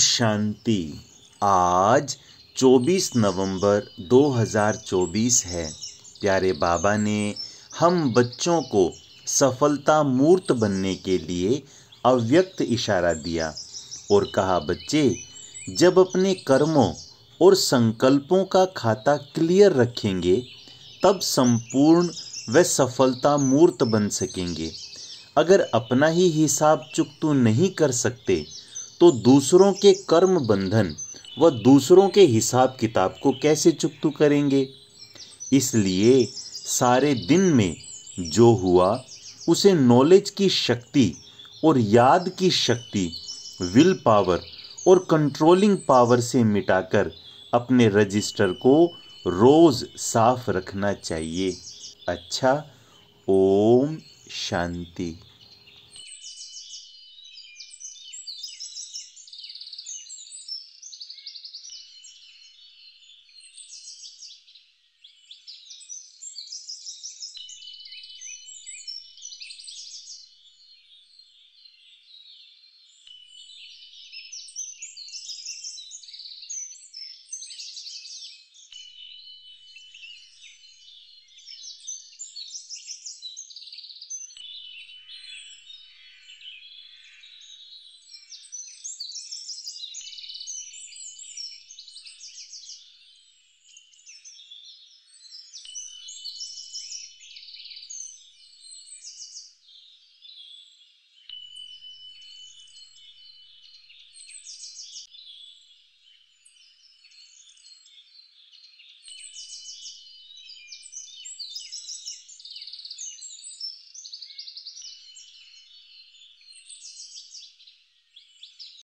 शांति आज 24 नवंबर 2024 है प्यारे बाबा ने हम बच्चों को सफलता मूर्त बनने के लिए अव्यक्त इशारा दिया और कहा बच्चे जब अपने कर्मों और संकल्पों का खाता क्लियर रखेंगे तब संपूर्ण व सफलता मूर्त बन सकेंगे अगर अपना ही हिसाब चुकतू नहीं कर सकते तो दूसरों के कर्म बंधन व दूसरों के हिसाब किताब को कैसे चुकतू करेंगे इसलिए सारे दिन में जो हुआ उसे नॉलेज की शक्ति और याद की शक्ति विल पावर और कंट्रोलिंग पावर से मिटाकर अपने रजिस्टर को रोज़ साफ रखना चाहिए अच्छा ओम शांति